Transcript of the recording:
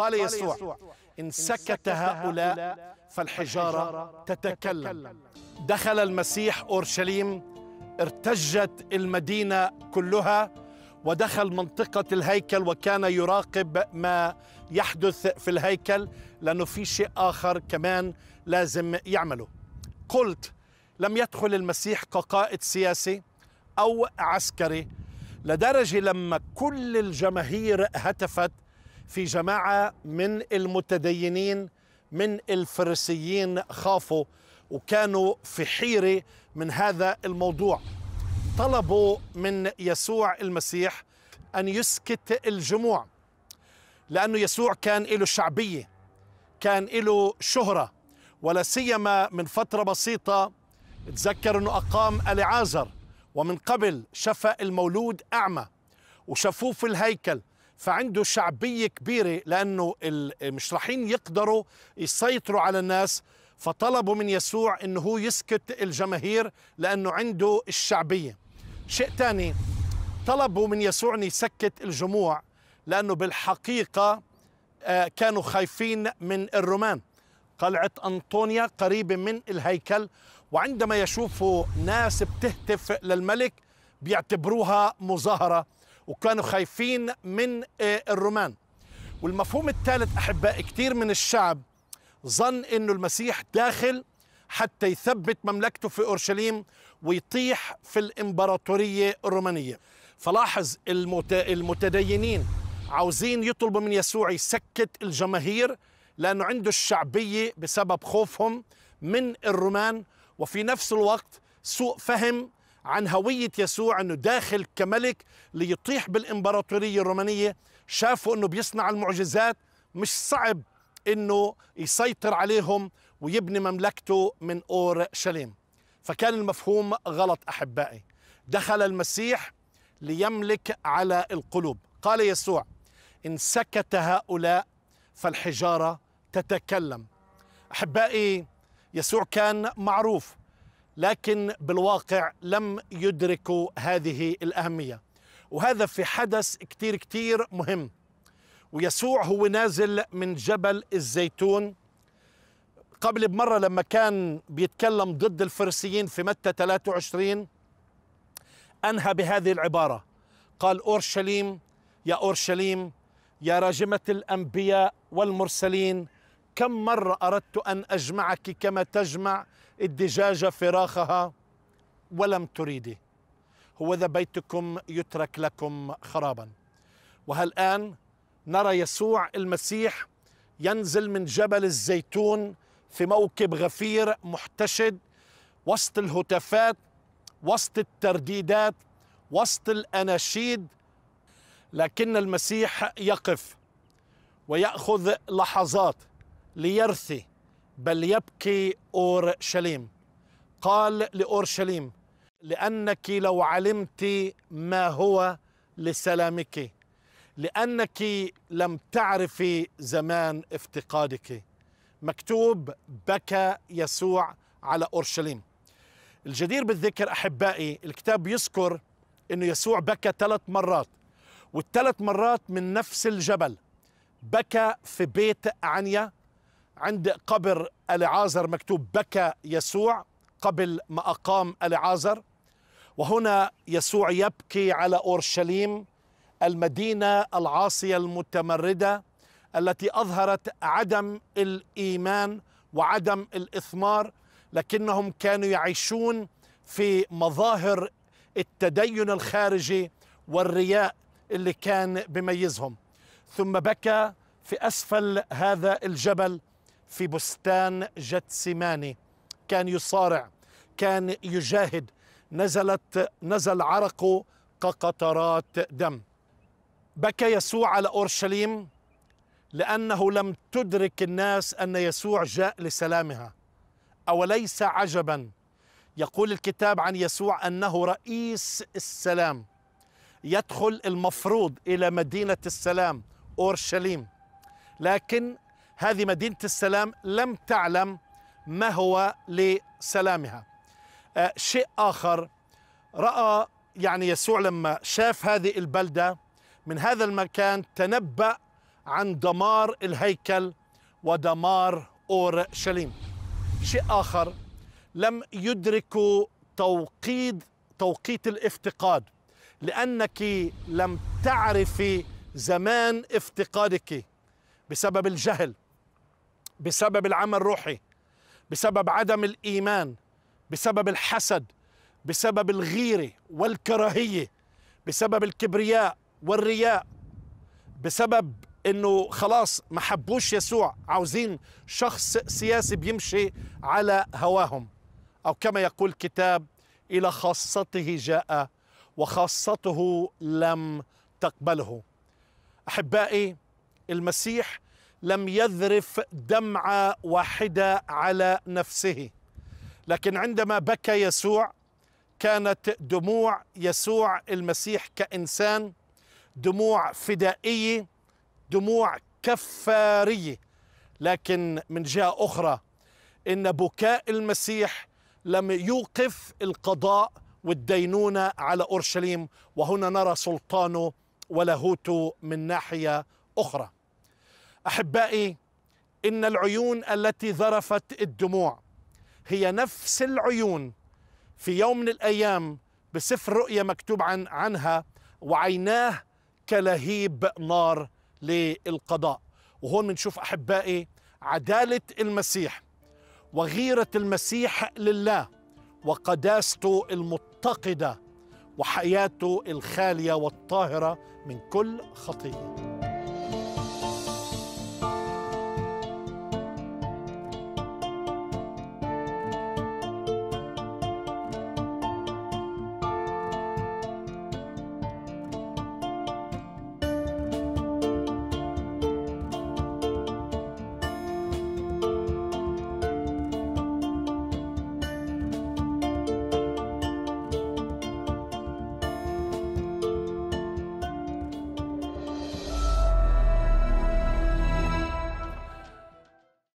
قال يسوع إن سكت هؤلاء فالحجارة تتكلم دخل المسيح أورشليم ارتجت المدينة كلها ودخل منطقة الهيكل وكان يراقب ما يحدث في الهيكل لأنه في شيء آخر كمان لازم يعمله قلت لم يدخل المسيح كقائد سياسي أو عسكري لدرجة لما كل الجماهير هتفت في جماعة من المتدينين من الفرسيين خافوا وكانوا في حيرة من هذا الموضوع طلبوا من يسوع المسيح أن يسكت الجموع لأنه يسوع كان له شعبية كان له شهرة ولا سيما من فترة بسيطة تذكر أنه أقام ألعازر ومن قبل شفى المولود أعمى وشافوه في الهيكل فعنده شعبيه كبيره لانه مش راحين يقدروا يسيطروا على الناس فطلبوا من يسوع انه هو يسكت الجماهير لانه عنده الشعبيه شيء ثاني طلبوا من يسوع ان يسكت الجموع لانه بالحقيقه آه، كانوا خايفين من الرومان قلعه انطونيا قريبه من الهيكل وعندما يشوفوا ناس بتهتف للملك بيعتبروها مظاهره وكانوا خايفين من آه، الرومان والمفهوم الثالث أحباء كثير من الشعب ظن أنه المسيح داخل حتى يثبت مملكته في أورشليم ويطيح في الإمبراطورية الرومانية فلاحظ المتدينين عاوزين يطلبوا من يسوع يسكت الجماهير لأنه عنده الشعبية بسبب خوفهم من الرومان وفي نفس الوقت سوء فهم عن هوية يسوع أنه داخل كملك ليطيح بالإمبراطورية الرومانية شافوا أنه بيصنع المعجزات مش صعب أنه يسيطر عليهم ويبني مملكته من أورشليم فكان المفهوم غلط أحبائي دخل المسيح ليملك على القلوب قال يسوع إن سكت هؤلاء فالحجارة تتكلم أحبائي يسوع كان معروف لكن بالواقع لم يدركوا هذه الأهمية وهذا في حدث كتير كتير مهم ويسوع هو نازل من جبل الزيتون قبل بمرة لما كان بيتكلم ضد الفرسيين في متى 23 أنهى بهذه العبارة قال أورشليم يا أورشليم يا راجمة الأنبياء والمرسلين كم مرة أردت أن أجمعك كما تجمع الدجاجة فراخها ولم تريدي هو ذا بيتكم يترك لكم خرابا وهل الآن نرى يسوع المسيح ينزل من جبل الزيتون في موكب غفير محتشد وسط الهتافات وسط الترديدات وسط الاناشيد لكن المسيح يقف وياخذ لحظات ليرثي بل يبكي اورشليم قال لاورشليم لانك لو علمت ما هو لسلامك لانك لم تعرفي زمان افتقادك مكتوب بكى يسوع على اورشليم الجدير بالذكر احبائي الكتاب يذكر انه يسوع بكى ثلاث مرات والثلاث مرات من نفس الجبل بكى في بيت عنيا عند قبر العازر مكتوب بكى يسوع قبل ما أقام العازر وهنا يسوع يبكي على أورشليم المدينة العاصية المتمردة التي أظهرت عدم الإيمان وعدم الإثمار لكنهم كانوا يعيشون في مظاهر التدين الخارجي والرياء اللي كان بميزهم ثم بكى في أسفل هذا الجبل في بستان جتسماني كان يصارع كان يجاهد نزلت نزل عرقه كقطرات دم بكى يسوع على اورشليم لانه لم تدرك الناس ان يسوع جاء لسلامها اوليس عجبا يقول الكتاب عن يسوع انه رئيس السلام يدخل المفروض الى مدينه السلام اورشليم لكن هذه مدينة السلام لم تعلم ما هو لسلامها آه، شيء آخر رأى يعني يسوع لما شاف هذه البلدة من هذا المكان تنبأ عن دمار الهيكل ودمار أورشليم شيء آخر لم يدركوا توقيت توقيت الافتقاد لأنك لم تعرفي زمان افتقادك بسبب الجهل بسبب العمل الروحي بسبب عدم الايمان بسبب الحسد بسبب الغيره والكراهيه بسبب الكبرياء والرياء بسبب انه خلاص ما حبوش يسوع عاوزين شخص سياسي بيمشي على هواهم او كما يقول الكتاب الى خاصته جاء وخاصته لم تقبله احبائي المسيح لم يذرف دمعه واحده على نفسه لكن عندما بكى يسوع كانت دموع يسوع المسيح كانسان دموع فدائيه دموع كفاريه لكن من جهه اخرى ان بكاء المسيح لم يوقف القضاء والدينونه على اورشليم وهنا نرى سلطانه ولاهوته من ناحيه اخرى احبائي ان العيون التي ذرفت الدموع هي نفس العيون في يوم من الايام بسفر رؤيا مكتوب عن عنها وعيناه كلهيب نار للقضاء وهون بنشوف احبائي عداله المسيح وغيره المسيح لله وقداسته المتقده وحياته الخاليه والطاهره من كل خطيئه